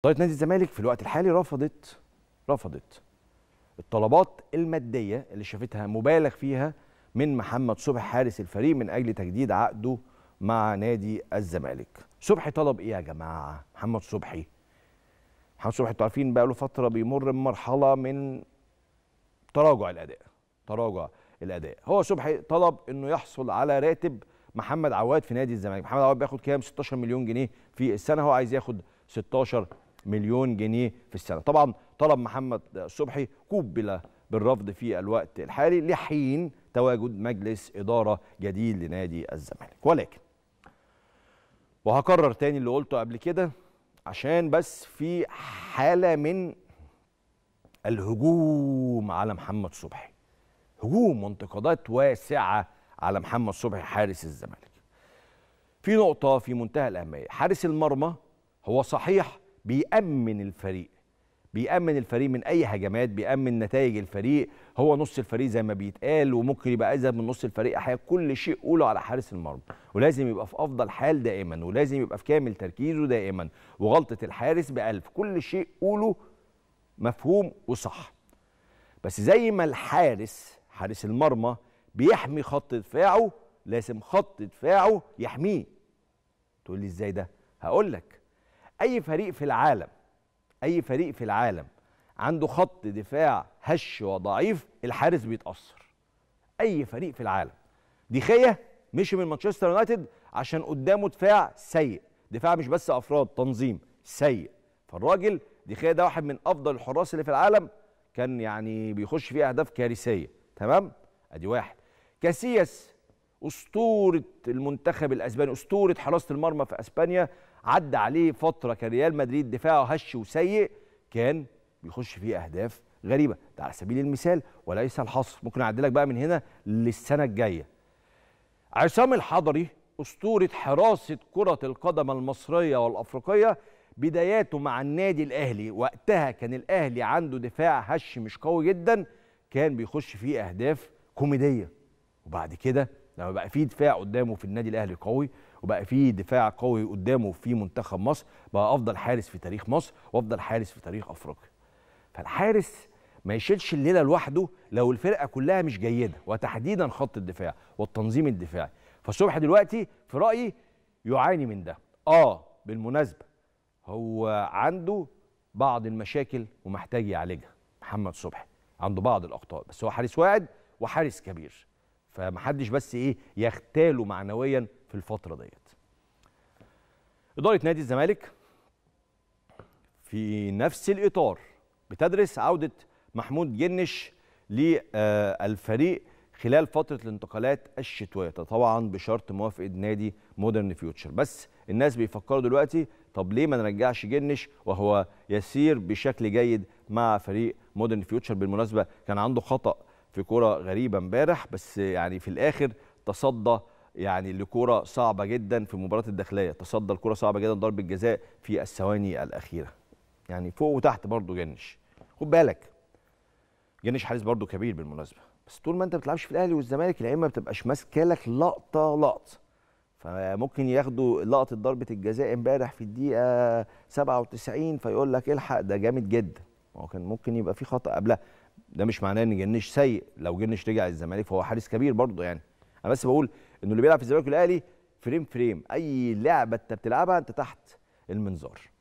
اداره طيب، نادي الزمالك في الوقت الحالي رفضت رفضت الطلبات الماديه اللي شافتها مبالغ فيها من محمد صبحي حارس الفريق من اجل تجديد عقده مع نادي الزمالك. صبحي طلب ايه يا جماعه؟ محمد صبحي محمد صبحي انتوا عارفين بقى له فتره بيمر بمرحله من تراجع الاداء تراجع الاداء. هو صبحي طلب انه يحصل على راتب محمد عواد في نادي الزمالك، محمد عواد بياخد كام؟ 16 مليون جنيه في السنه هو عايز ياخد 16 مليون جنيه في السنه طبعا طلب محمد صبحي قوبل بالرفض في الوقت الحالي لحين تواجد مجلس اداره جديد لنادي الزمالك ولكن وهكرر تاني اللي قلته قبل كده عشان بس في حاله من الهجوم على محمد صبحي هجوم وانتقادات واسعه على محمد صبحي حارس الزمالك في نقطه في منتهى الاهميه حارس المرمى هو صحيح بيأمن الفريق بيأمن الفريق من أي هجمات بيأمن نتائج الفريق هو نص الفريق زي ما بيتقال وممكن يبقى أذى من نص الفريق أحيانا كل شيء قوله على حارس المرمى ولازم يبقى في أفضل حال دائما ولازم يبقى في كامل تركيزه دائما وغلطة الحارس بألف كل شيء قوله مفهوم وصح بس زي ما الحارس حارس المرمى بيحمي خط دفاعه لازم خط دفاعه يحميه تقول لي ازاي ده هقول لك اي فريق في العالم اي فريق في العالم عنده خط دفاع هش وضعيف الحارس بيتاثر اي فريق في العالم ديخيه مشي من مانشستر يونايتد عشان قدامه دفاع سيء دفاع مش بس افراد تنظيم سيء فالراجل ديخيه ده واحد من افضل الحراس اللي في العالم كان يعني بيخش فيه اهداف كارثيه تمام ادي واحد كاسياس اسطوره المنتخب الاسباني اسطوره حراسه المرمى في اسبانيا عدى عليه فتره كريال مدريد دفاعه هش وسيء كان بيخش فيه اهداف غريبه ده على سبيل المثال وليس الحصر ممكن اعدلك بقى من هنا للسنه الجايه عصام الحضري اسطوره حراسه كره القدم المصريه والافريقيه بداياته مع النادي الاهلي وقتها كان الاهلي عنده دفاع هش مش قوي جدا كان بيخش فيه اهداف كوميديه وبعد كده لما بقى في دفاع قدامه في النادي الاهلي قوي وبقى في دفاع قوي قدامه في منتخب مصر بقى افضل حارس في تاريخ مصر وافضل حارس في تاريخ افريقيا فالحارس ما يشيلش الليله لوحده لو الفرقه كلها مش جيده وتحديدا خط الدفاع والتنظيم الدفاعي فصبحي دلوقتي في رايي يعاني من ده اه بالمناسبه هو عنده بعض المشاكل ومحتاج يعالجها محمد صبحي عنده بعض الاخطاء بس هو حارس واعد وحارس كبير فمحدش بس ايه يختاله معنويا في الفتره ديت اداره نادي الزمالك في نفس الاطار بتدرس عوده محمود جنش للفريق خلال فتره الانتقالات الشتويه طبعا بشرط موافقه نادي مودرن فيوتشر بس الناس بيفكروا دلوقتي طب ليه ما نرجعش جنش وهو يسير بشكل جيد مع فريق مودرن فيوتشر بالمناسبه كان عنده خطا في كرة غريبة امبارح بس يعني في الآخر تصدى يعني لكرة صعبة جدا في مباراة الداخلية تصدى الكرة صعبة جدا ضربة جزاء في الثواني الأخيرة يعني فوق وتحت برضه جنش خد بالك جنش حارس برضه كبير بالمناسبة بس طول ما أنت ما بتلعبش في الأهلي والزمالك العيمة بتبقاش ماسكة لك لقطة لقطة فممكن ياخدوا لقطة ضربة الجزاء امبارح في الدقيقة 97 فيقول لك الحق ده جامد جدا هو كان ممكن يبقى في خطأ قبلها ده مش معناه ان جنش سيء لو جنش رجع الزمالك فهو حارس كبير برضه يعني انا بس بقول انه اللي بيلعب في الزمالك والاهلي فريم فريم اي لعبه انت بتلعبها انت تحت المنظار